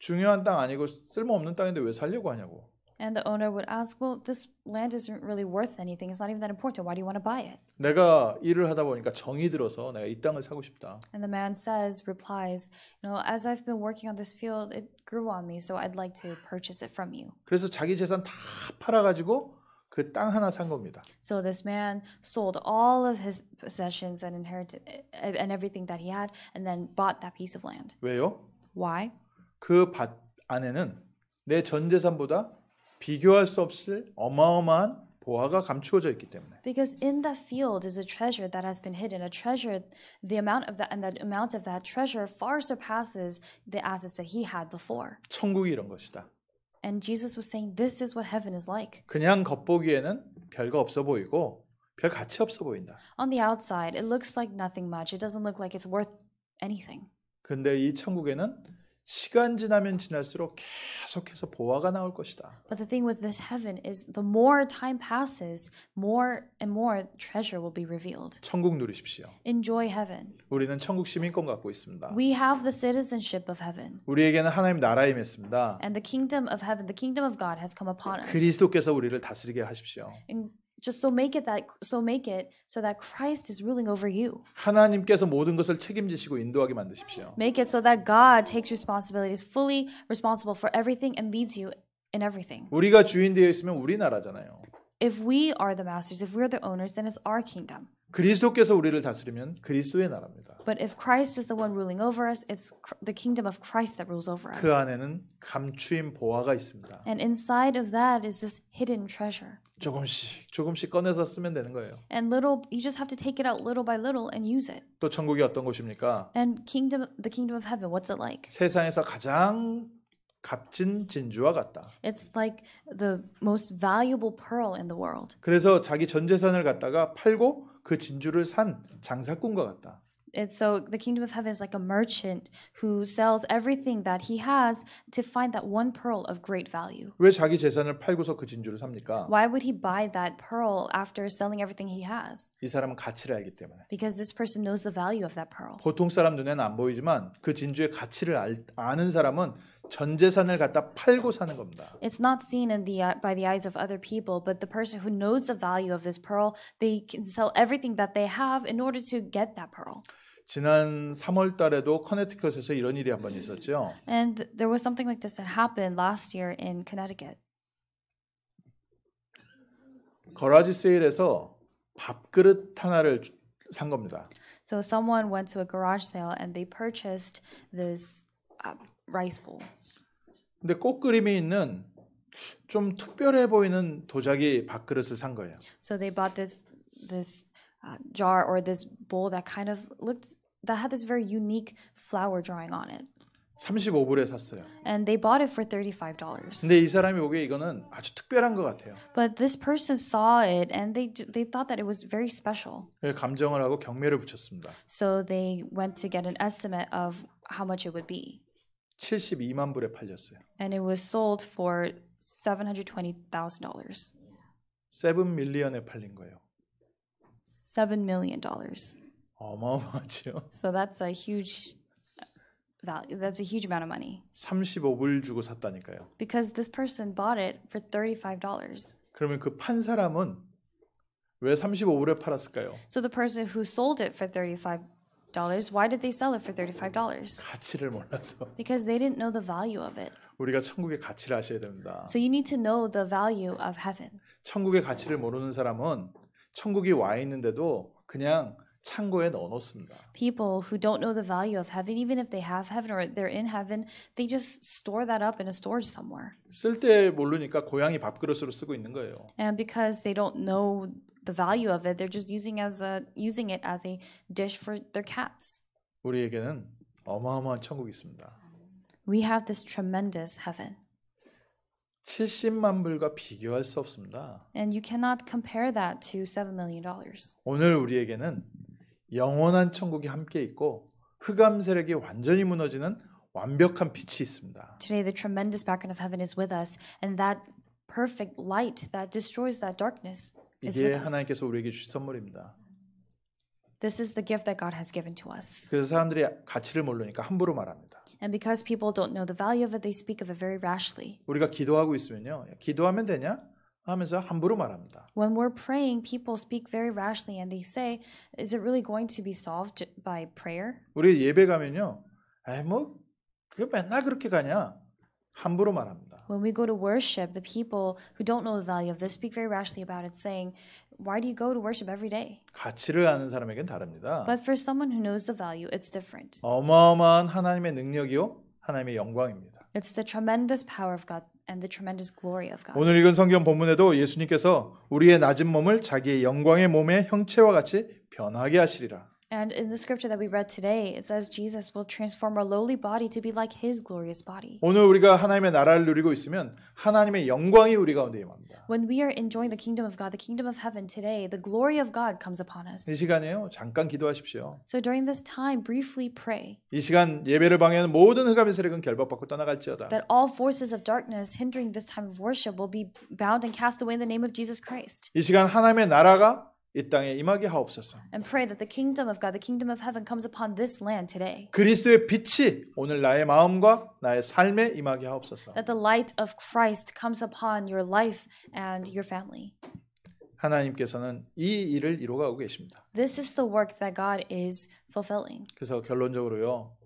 Speaker 2: 중요한 땅 아니고 쓸모없는 땅인데 왜 살려고 하냐고.
Speaker 1: And the owner would ask, well, this land isn't really worth anything. It's not even that important. Why do you want to buy it?
Speaker 2: 내가 일을 하다 보니까 정이 들어서 내가 이 땅을 사고 싶다.
Speaker 1: And the man says, replies, you know, as I've been working on this field, it grew on me, so I'd like to purchase it from you.
Speaker 2: 그래서 자기 재산 다 팔아 가지고 그 땅 하나 산 겁니다.
Speaker 1: So this man sold all of his possessions and inherited and everything that he had, and then bought that piece of land. 왜요? Why?
Speaker 2: 그 밭 안에는 내 전 재산보다 비교할 수 없을 어마어마한 보화가 감추어져 있기 때문에.
Speaker 1: Because in that field is a treasure that has been hidden, a treasure the amount of that and the amount of that treasure far surpasses the assets that he had before.
Speaker 2: 천국이 이런 것이다.
Speaker 1: And Jesus was saying this is what heaven is like.
Speaker 2: 그냥 겉보기에는 별거 없어 보이고 별 가치 없어 보인다.
Speaker 1: On the outside it looks like nothing much. It doesn't look like it's worth anything.
Speaker 2: 근데 이 천국에는 시간 지나면 지날수록 계속해서 보화가 나올 것이다.
Speaker 1: But the thing with this heaven is the more time passes, more and more treasure will be revealed.
Speaker 2: 천국 누리십시오.
Speaker 1: Enjoy heaven.
Speaker 2: 우리는 천국 시민권 갖고 있습니다. We
Speaker 1: have the citizenship of heaven.
Speaker 2: 우리에게는 하나님 나라임 했습니다.
Speaker 1: And the kingdom of heaven, the kingdom of God has come upon us.
Speaker 2: 그리스도께서 우리를 다스리게 하십시오.
Speaker 1: And just so make it that so make it so that Christ is ruling over you.
Speaker 2: 하나님께서 모든 것을 책임지시고 인도하게 만드십시오.
Speaker 1: Make it so that God takes responsibility is fully responsible for everything and leads you in everything.
Speaker 2: 우리가 주인 되어 있으면 우리 나라잖아요.
Speaker 1: If we are the masters, if we're the owners, then it's our kingdom.
Speaker 2: 그리스도께서 우리를 다스리면 그리스도의 나라입니다.
Speaker 1: But if Christ is the one ruling over us, it's the kingdom of Christ that rules over us. 그
Speaker 2: 안에는 감추인 보화가 있습니다.
Speaker 1: And inside of that is this hidden treasure.
Speaker 2: 조금씩 조금씩 꺼내서 쓰면 되는 거예요.
Speaker 1: And little you just have to take it out little by little and use it.
Speaker 2: 또 천국이 어떤 곳입니까?
Speaker 1: And kingdom the kingdom of heaven what's it like?
Speaker 2: 세상에서 가장 값진 진주와 같다.
Speaker 1: It's like the most valuable pearl in the world.
Speaker 2: 그래서 자기 전 재산을 갖다가 팔고 그 진주를 산 장사꾼과 같다.
Speaker 1: And so the kingdom of heaven is like a merchant who sells everything that he has to find that one pearl of great value. Why would he buy that pearl after selling everything he has? Because this person knows the value of that pearl.
Speaker 2: 보통 사람 눈에는 안 보이지만 그 진주의 가치를 알, 아는 사람은 전 재산을 갖다 팔고 사는 겁니다.
Speaker 1: It's not seen in the by the eyes of other people, but the person who knows the value of this pearl, they can sell everything that they have in order to get that pearl.
Speaker 2: 지난 3월 달에도 커네티컷에서 이런 일이 한 번 있었죠.
Speaker 1: And there was something like this that happened last year in Connecticut.
Speaker 2: 거라지 세일에서 밥그릇 하나를 산 겁니다.
Speaker 1: So someone went to a garage sale and they purchased this uh, rice bowl.
Speaker 2: 근데 꽃 그림이 있는 좀 특별해 보이는 도자기 밥그릇을 산 거예요.
Speaker 1: So they bought this this uh, jar or this bowl that kind of looked that had this very unique flower drawing on it.
Speaker 2: 35불에 샀어요.
Speaker 1: And they bought it for $35. 근데
Speaker 2: 이 사람이 보기에 이거는 아주 특별한 것 같아요.
Speaker 1: But this person saw it and they they thought that it was very special.
Speaker 2: 감정을 하고 경매를 붙였습니다.
Speaker 1: So they went to get an estimate of how much it would be.
Speaker 2: 72만 불에 팔렸어요.
Speaker 1: And it was sold for $720,000.
Speaker 2: 7 밀리언에 팔린 거예요.
Speaker 1: 7 million dollars.
Speaker 2: 어마어마하죠. So
Speaker 1: that's a huge value. That's a huge amount of money.
Speaker 2: 35불 주고 샀다니까요.
Speaker 1: Because this person bought it for $35.
Speaker 2: 그러면 그 판 사람은 왜 35불에 팔았을까요?
Speaker 1: So the person who sold it for 35 dollars, why did they sell it for 35 dollars?
Speaker 2: 가치를 몰라서.
Speaker 1: Because they didn't know the value of it.
Speaker 2: 우리가 천국의 가치를 아셔야 됩니다. So
Speaker 1: you need to know the value of heaven.
Speaker 2: 천국의 가치를 모르는 사람은 천국이 와 있는데도 그냥 창고에 넣어 놓습니다.
Speaker 1: People who don't know the value of heaven even if they have heaven or they're in heaven, they just store that up in a storage somewhere.
Speaker 2: 쓸데 모르니까 고양이 밥그릇으로 쓰고 있는 거예요.
Speaker 1: And because they don't know the value of it, they're just using as a using it as a dish for their cats.
Speaker 2: 우리에게는 어마어마한 천국이 있습니다.
Speaker 1: We have this tremendous heaven.
Speaker 2: 70만 불과 비교할 수 없습니다.
Speaker 1: And you cannot compare that to 7 million dollars.
Speaker 2: 오늘 우리에게는 영원한 천국이 함께 있고 흑암 세력이 완전히 무너지는 완벽한 빛이 있습니다.
Speaker 1: Today the tremendous background of heaven is with us and that perfect light that destroys that darkness is 이게 with us. 하나님께서
Speaker 2: 우리에게 주신 선물입니다.
Speaker 1: This is the gift that God has given to us.
Speaker 2: 그래서 사람들이 가치를 모르니까 함부로 말합니다.
Speaker 1: And because people don't know the value of it, they speak of it very rashly.
Speaker 2: 우리가 기도하고 있으면요, 기도하면 되냐? 하면서 함부로 말합니다.
Speaker 1: When we're praying, people speak very rashly and they say, "Is it really going to be solved by prayer?"
Speaker 2: 우리 예배 가면요, 에뭐그 맨날 그렇게 가냐 함부로 말합니다.
Speaker 1: When we go to worship, the people who don't know the value of this speak very rashly about it, saying, "Why do you go to worship every day?"
Speaker 2: 가치를 아는 사람에겐 다릅니다. But
Speaker 1: for someone who knows the value, it's different.
Speaker 2: 어마어마한 하나님의 능력이요, 하나님의 영광입니다.
Speaker 1: It's the tremendous power of God. and the tremendous glory of God.
Speaker 2: 오늘 읽은 성경 본문에도 예수님께서 우리의 낮은 몸을 자기의 영광의 몸의 형체와 같이 변하게 하시리라.
Speaker 1: And in the scripture that we read today, it says Jesus will transform our lowly body to be like his glorious body.
Speaker 2: 오늘 우리가 하나님의 나라를 누리고 있으면 하나님의 영광이 우리 가운데 임합니다.
Speaker 1: When we are enjoying the kingdom of God, the kingdom of heaven today, the glory of God comes upon us. 이
Speaker 2: 시간에요. 잠깐 기도하십시오.
Speaker 1: So during this time, briefly pray.
Speaker 2: 이 시간 예배를 방해하는 모든 흑암의 세력은 결박받고 떠나갈지어다. That
Speaker 1: all forces of darkness hindering this time of worship will be bound and cast away in the name of Jesus Christ.
Speaker 2: 이 시간 하나님의 나라가 이 땅에 임하게 하옵소서.
Speaker 1: And pray that the kingdom of God, the kingdom of heaven comes upon this land today.
Speaker 2: 그리스도의 빛이 오늘 나의 마음과 나의 삶에 임하게 하옵소서. That
Speaker 1: the light of Christ comes upon your life and your family.
Speaker 2: 하나님께서는 이 일을 이루어가고 계십니다.
Speaker 1: This is the work that God is fulfilling.
Speaker 2: 그래서 결론적으로요.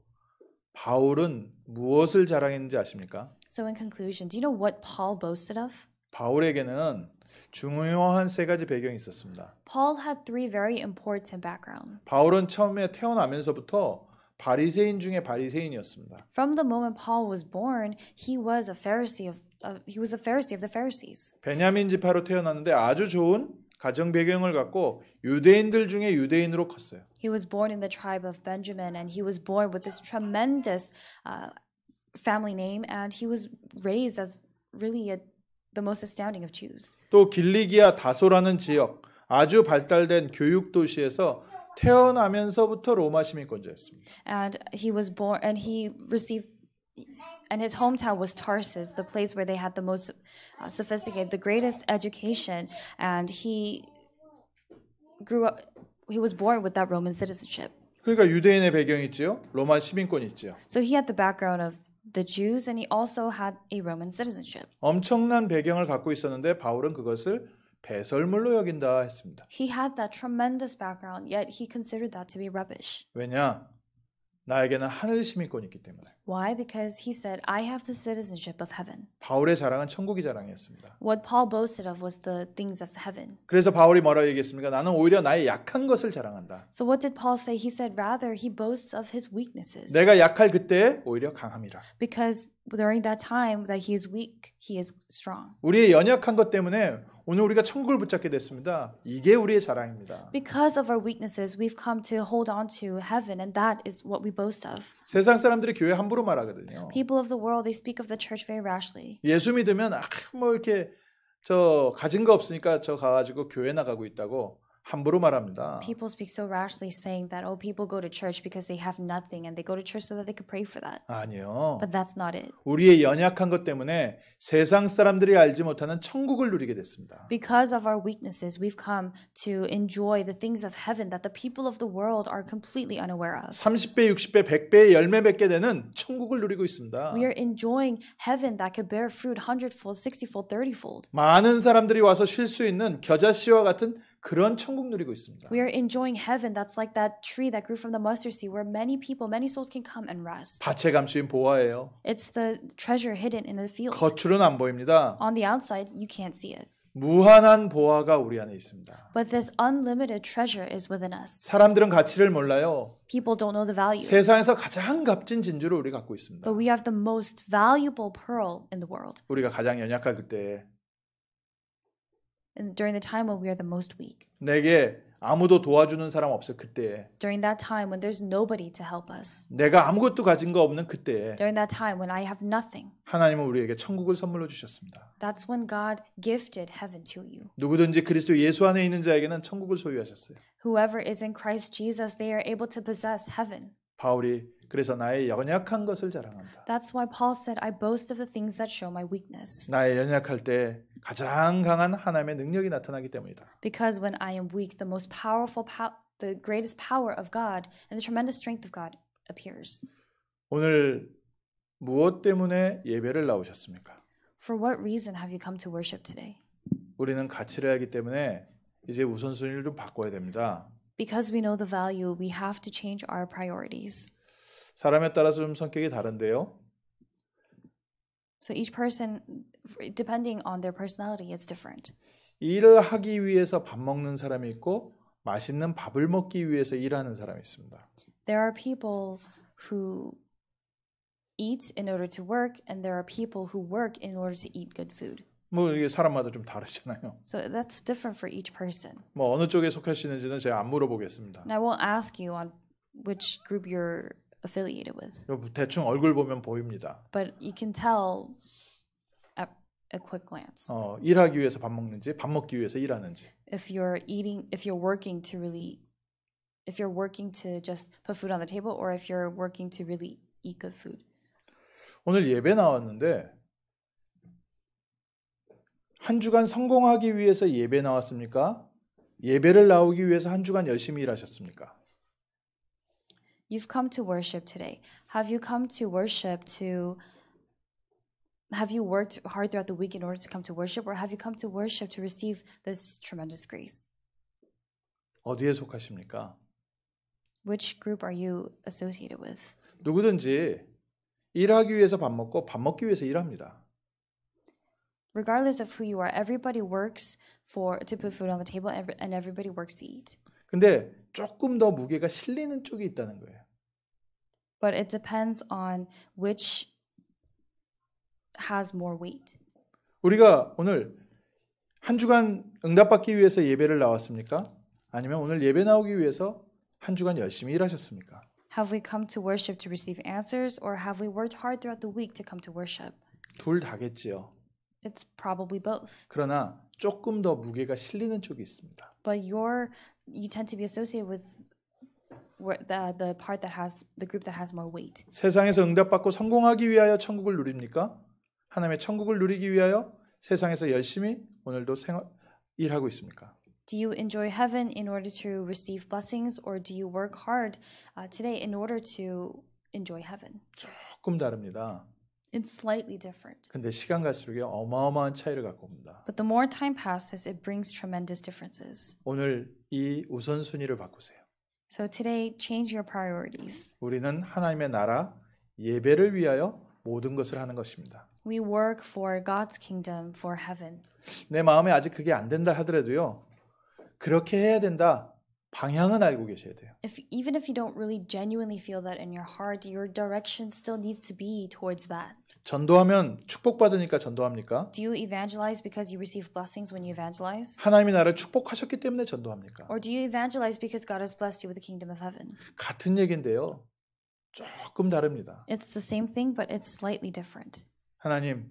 Speaker 2: 바울은 무엇을 자랑했는지 아십니까?
Speaker 1: So in conclusion, do you know what Paul boasted of?
Speaker 2: 바울에게는 중요한 세 가지 배경이 있었습니다.
Speaker 1: Paul had three very important backgrounds.
Speaker 2: 바울은 처음에 태어나면서부터 바리새인 중에 바리새인이었습니다.
Speaker 1: From the moment Paul was born, he was a Pharisee of uh, he was a Pharisee of the Pharisees.
Speaker 2: 베냐민 지파로 태어났는데 아주 좋은 가정 배경을 갖고 유대인들 중에 유대인으로 컸어요.
Speaker 1: He was born in the tribe of Benjamin and he was born with this tremendous uh, family name and he was raised as really a the most astounding of Jews.
Speaker 2: 또 길리기아 다소라는 지역 아주 발달된 교육 도시에서 태어나면서부터 로마 시민권자였습니다.
Speaker 1: And he was born and he received and his hometown was Tarsus, the place where they had the most uh, sophisticated, the greatest education, and he grew up. He was born with that Roman citizenship.
Speaker 2: 그러니까 유대인의 배경이 있지요, 로마 시민권이 있지요.
Speaker 1: So he had the background of the Jews and he also had a Roman citizenship.
Speaker 2: 엄청난 배경을 갖고 있었는데 바울은 그것을 배설물로 여긴다 했습니다.
Speaker 1: He had that tremendous background, yet he considered that to be rubbish.
Speaker 2: 왜냐? 나에게는 하늘 시민권이 있기 때문에.
Speaker 1: Why? Because he said, I have the citizenship of
Speaker 2: heaven. 바울의 자랑은 천국이 자랑이었습니다.
Speaker 1: What Paul boasted of was the things of heaven.
Speaker 2: 그래서 바울이 뭐라고 얘기했습니까? 나는 오히려 나의 약한 것을 자랑한다.
Speaker 1: So what did Paul say? He said, rather he boasts of his weaknesses. 내가
Speaker 2: 약할 그때 오히려 강함이라.
Speaker 1: Because during that time that he is weak, he is strong.
Speaker 2: 우리의 연약한 것 때문에 오늘 우리가 천국을 붙잡게 됐습니다. 이게 우리의 자랑입니다.
Speaker 1: Because of our weaknesses, we've come to hold on to heaven, and that is what we boast of.
Speaker 2: 세상 사람들이 교회 함부로 말하거든요.
Speaker 1: People of the world, they speak of the church very
Speaker 2: rashly. 예수 믿으면 아, 뭐 이렇게 저 가진 거 없으니까 저 가가지고 교회 나가고 있다고 함부로 말합니다. People
Speaker 1: speak so rashly saying that oh people go to church because they have nothing and they go to church so that they could pray for that.
Speaker 2: 아니요. But that's not it. 우리의 연약한 것 때문에 세상 사람들이 알지 못하는 천국을 누리게 됐습니다.
Speaker 1: Because of our weaknesses we've come to enjoy the things of heaven that the people of the world are completely unaware of.
Speaker 2: 30배, 60배, 100배의 열매 맺게 되는 천국을 누리고 있습니다. We
Speaker 1: are enjoying heaven that could bear fruit hundredfold, sixtyfold, thirtyfold.
Speaker 2: 많은 사람들이 와서 쉴 수 있는 겨자씨와 같은 그런 천국 누리고 있습니다.
Speaker 1: We are enjoying heaven that's like that tree that grew from the mustard seed where many people, many souls can come and rest.
Speaker 2: 밭에 감추인 보화예요.
Speaker 1: It's the treasure hidden in the field.
Speaker 2: 겉으로는 안 보입니다.
Speaker 1: On the outside, you can't see it.
Speaker 2: 무한한 보화가 우리 안에 있습니다.
Speaker 1: But this unlimited treasure is within us.
Speaker 2: 사람들은 가치를 몰라요.
Speaker 1: People don't know the value. 세상에서
Speaker 2: 가장 값진 진주를 우리 갖고 있습니다.
Speaker 1: But we have the most valuable pearl in the world.
Speaker 2: 우리가 가장 연약할 때
Speaker 1: during the time when we are the most
Speaker 2: weak. 내게 아무도 도와주는 사람 없어 그때에.
Speaker 1: During that time when there's nobody to help us.
Speaker 2: 내가 아무것도 가진 거 없는 그때에.
Speaker 1: During that time when I have nothing.
Speaker 2: 하나님은 우리에게 천국을 선물로 주셨습니다.
Speaker 1: That's when God gifted heaven to you.
Speaker 2: 누구든지 그리스도 예수 안에 있는 자에게는 천국을 소유하셨어요.
Speaker 1: Whoever is in Christ Jesus, they are able to possess heaven.
Speaker 2: 바울이 그래서 나의 연약한 것을 자랑한다.
Speaker 1: That's why Paul said, I boast of the things that show my weakness.
Speaker 2: 나의 연약할 때 가장 강한 하나님의 능력이 나타나기 때문이다.
Speaker 1: Because when I am weak, the most powerful, pow- the greatest power of God and the tremendous strength of God appears.
Speaker 2: 오늘 무엇 때문에 예배를 나오셨습니까?
Speaker 1: For what reason have you come to worship today?
Speaker 2: 우리는 가치를 알기 때문에 이제 우선순위를 좀 바꿔야 됩니다.
Speaker 1: Because we know the value, we have to change our priorities.
Speaker 2: 사람에 따라서 좀 성격이 다른데요.
Speaker 1: So each person, depending on their personality, it's different.
Speaker 2: 일을 하기 위해서 밥 먹는 사람이 있고 맛있는 밥을 먹기 위해서 일하는 사람이 있습니다.
Speaker 1: There are people who eat in order to work, and there are people who work in order to eat good food.
Speaker 2: 뭐 이게 사람마다 좀 다르잖아요.
Speaker 1: So that's different for each person.
Speaker 2: 뭐 어느 쪽에 속하시는지는 제가 안 물어보겠습니다.
Speaker 1: And I won't ask you on which group you're affiliated with.
Speaker 2: 대충 얼굴 보면 보입니다.
Speaker 1: But you can tell at a quick glance. 어, 일하기
Speaker 2: 위해서 밥 먹는지, 밥 먹기 위해서 일하는지.
Speaker 1: If you're eating, if you're working to really, if you're working to just put food on the table, or if you're working to really eat good food.
Speaker 2: 오늘 예배 나왔는데 한 주간 성공하기 위해서 예배 나왔습니까? 예배를 나오기 위해서 한 주간 열심히 일하셨습니까?
Speaker 1: You've come to worship today. Have you come to worship to have you worked hard throughout the week in order to come to worship or have you come to worship to receive this tremendous grace?
Speaker 2: 어디에 속하십니까?
Speaker 1: Which group are you associated with?
Speaker 2: 누구든지 일하기 위해서 밥 먹고 밥 먹기 위해서 일합니다.
Speaker 1: Regardless of who you are, everybody works for to put food on the table and everybody works to eat.
Speaker 2: 근데 조금 더 무게가 실리는 쪽이 있다는 거예요.
Speaker 1: but it depends on which has more weight.
Speaker 2: 우리가 오늘 한 주간 응답받기 위해서 예배를 나왔습니까? 아니면 오늘 예배 나오기 위해서 한 주간 열심히 일하셨습니까?
Speaker 1: Have we come to worship to receive answers or have we worked hard throughout the week to come to worship?
Speaker 2: 둘 다겠지요.
Speaker 1: It's probably both.
Speaker 2: 그러나 조금 더 무게가 실리는 쪽이 있습니다.
Speaker 1: But your you tend to be associated with the, the part that has the group that has more weight.
Speaker 2: 세상에서 응답받고 성공하기 위하여 천국을 누립니까? 하나님의 천국을 누리기 위하여 세상에서 열심히 오늘도 생활, 일하고 있습니까?
Speaker 1: Do you enjoy heaven in order to receive blessings or do you work hard uh, today in order to enjoy heaven? 조금
Speaker 2: 다릅니다.
Speaker 1: It's slightly different.
Speaker 2: 근데 시간 갈수록 어마어마한 차이를 갖고 옵니다.
Speaker 1: But the more time passes, it brings tremendous differences.
Speaker 2: 오늘 이 우선순위를 바꾸세요.
Speaker 1: So today change your priorities.
Speaker 2: 우리는 하나님의 나라 예배를 위하여 모든 것을 하는 것입니다.
Speaker 1: We work for God's kingdom for heaven.
Speaker 2: 내 마음에 아직 그게 안 된다 하더라도요. 그렇게 해야 된다. 방향은 알고 계셔야 돼요.
Speaker 1: If even if you don't really genuinely feel that in your heart, your direction still needs to be towards that.
Speaker 2: 전도하면 축복받으니까 전도합니까?
Speaker 1: Do you evangelize because you receive blessings when you evangelize?
Speaker 2: 하나님이 나를 축복하셨기 때문에 전도합니까? Or
Speaker 1: do you evangelize because God has blessed you with the kingdom of heaven?
Speaker 2: 같은 얘긴데요. 조금 다릅니다.
Speaker 1: It's the same thing but it's slightly different.
Speaker 2: 하나님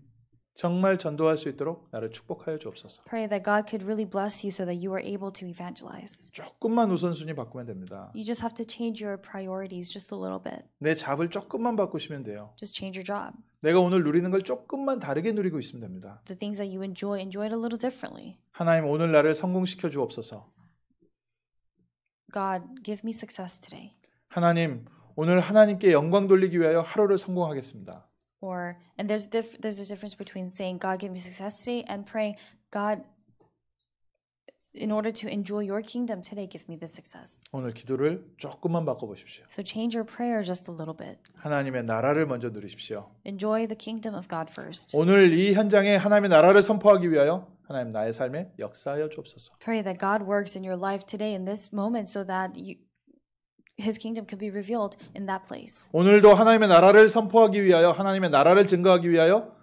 Speaker 2: 정말 전도할 수 있도록 나를 축복하여 주옵소서.
Speaker 1: Pray that God could really bless you so that you are able to evangelize.
Speaker 2: 조금만 우선순위 바꾸면 됩니다.
Speaker 1: You just have to change your priorities just a little
Speaker 2: bit. 내 잡을 조금만 바꾸시면 돼요.
Speaker 1: Just change your job.
Speaker 2: 내가 오늘 누리는 걸 조금만 다르게 누리고 있으면 됩니다.
Speaker 1: The things that you enjoy, enjoy it a little differently.
Speaker 2: 하나님 오늘 나를 성공시켜 주옵소서.
Speaker 1: God, give me success today.
Speaker 2: 하나님 오늘 하나님께 영광 돌리기 위하여 하루를 성공하겠습니다.
Speaker 1: Or and there's diff, there's a difference between saying God give me success today and praying God in order to enjoy your kingdom today, give me the success.
Speaker 2: 오늘 기도를 조금만 바꿔 보십시오.
Speaker 1: So change your prayer just a little bit.
Speaker 2: 하나님의 나라를 먼저 누리십시오.
Speaker 1: Enjoy the kingdom of God first.
Speaker 2: 오늘 이 현장에 하나님의 나라를 선포하기 위하여 하나님 나의 삶에 역사하여 주옵소서.
Speaker 1: Pray that God works in your life today in this moment so that you His kingdom could be revealed in that place. 오늘도 하나님의
Speaker 2: 나라를 선포하기 위하여 하나님의 나라를 증거하기 위하여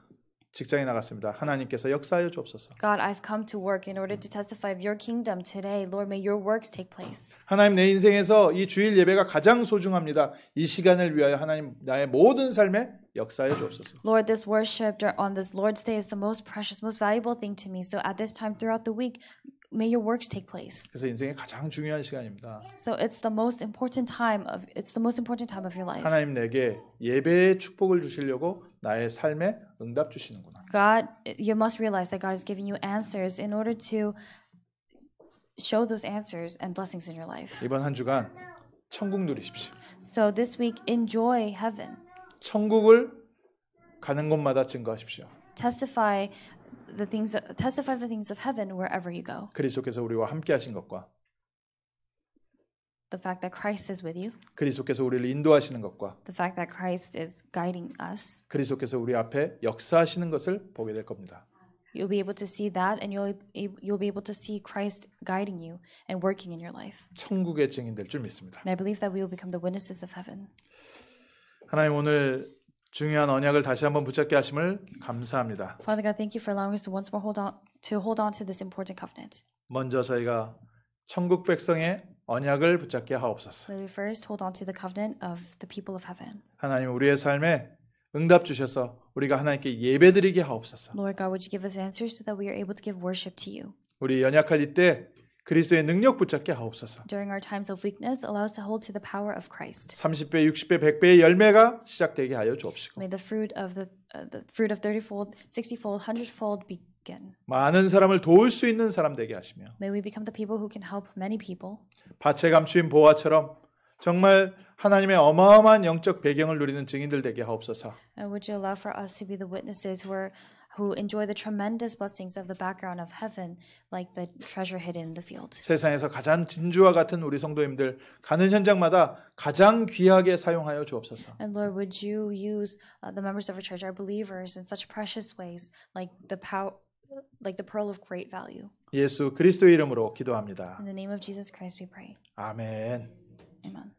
Speaker 2: 직장에 나갔습니다. 하나님께서 역사하여 주옵소서.
Speaker 1: God, I've come to work in order to testify of your kingdom today. Lord, may your works take place.
Speaker 2: 하나님 내 인생에서 이 주일 예배가 가장 소중합니다. 이 시간을 위하여 하나님 나의 모든 삶에 역사해 주옵소서.
Speaker 1: Lord, this worship on this Lord's day is the most precious, most valuable thing to me. So at this time throughout the week, May your works take place.
Speaker 2: 그래서 인생의 가장 중요한 시간입니다.
Speaker 1: So it's the most important time of it's the most important time of your life. 하나님
Speaker 2: 내게 예배의 축복을 주시려고 나의 삶에 응답 주시는구나.
Speaker 1: God, you must realize that God is giving you answers in order to show those answers and blessings in your life.
Speaker 2: 이번 한 주간 천국 누리십시오.
Speaker 1: So this week enjoy heaven.
Speaker 2: 천국을 가는 곳마다 증거하십시오.
Speaker 1: testify the things testify the things of heaven wherever you go.
Speaker 2: 그리스도께서 우리와 함께 하신 것과
Speaker 1: the fact that Christ is with you.
Speaker 2: 그리스도께서 우리를 인도하시는 것과
Speaker 1: the fact that Christ is guiding us.
Speaker 2: 그리스도께서 우리 앞에 역사하시는 것을 보게 될 겁니다.
Speaker 1: You'll be able to see that and you'll you'll be able to see Christ guiding you and working in your life. 천국의
Speaker 2: 증인 믿습니다.
Speaker 1: And I believe that we will become the witnesses of heaven.
Speaker 2: 하나님 오늘 중요한 언약을 다시 한번 붙잡게 하심을 감사합니다.
Speaker 1: Father God, thank you for allowing us to once more hold on to hold on to this important covenant.
Speaker 2: 먼저 저희가 천국 백성의 언약을 붙잡게 하옵소서.
Speaker 1: May we first hold on to the covenant of the people of heaven.
Speaker 2: 하나님 우리의 삶에 응답 주셔서 우리가 하나님께 예배드리게 하옵소서.
Speaker 1: Lord God, would you give us answers so that we are able to give worship to you?
Speaker 2: 우리 연약할 이때 그리스도의 능력 붙잡게 하옵소서.
Speaker 1: During our times of weakness, allow us to hold to the power of Christ.
Speaker 2: 30배, 60배, 100배의 열매가 시작되게 하여 주옵시고.
Speaker 1: May the fruit of the, uh, the fruit of 30fold, 60fold, 100fold be
Speaker 2: 많은 사람을 도울 수 있는 사람 되게 하시며
Speaker 1: May we become the people who can help many people.
Speaker 2: 밭에 감추인 보화처럼 정말 하나님의 어마어마한 영적 배경을 누리는 증인들 되게 하옵소서.
Speaker 1: And would you allow for us to be the witnesses who are who enjoy the tremendous blessings of the background of heaven, like the treasure hidden in the field.
Speaker 2: 세상에서 가장 진주와 같은 우리 성도님들 가는 현장마다 가장 귀하게 사용하여 주옵소서.
Speaker 1: And Lord, would you use uh, the members of our church, our believers, in such precious ways, like the power, like the pearl of great value.
Speaker 2: 예수 그리스도의 이름으로 기도합니다. In
Speaker 1: the name of Jesus Christ, we pray.
Speaker 2: 아멘. Amen.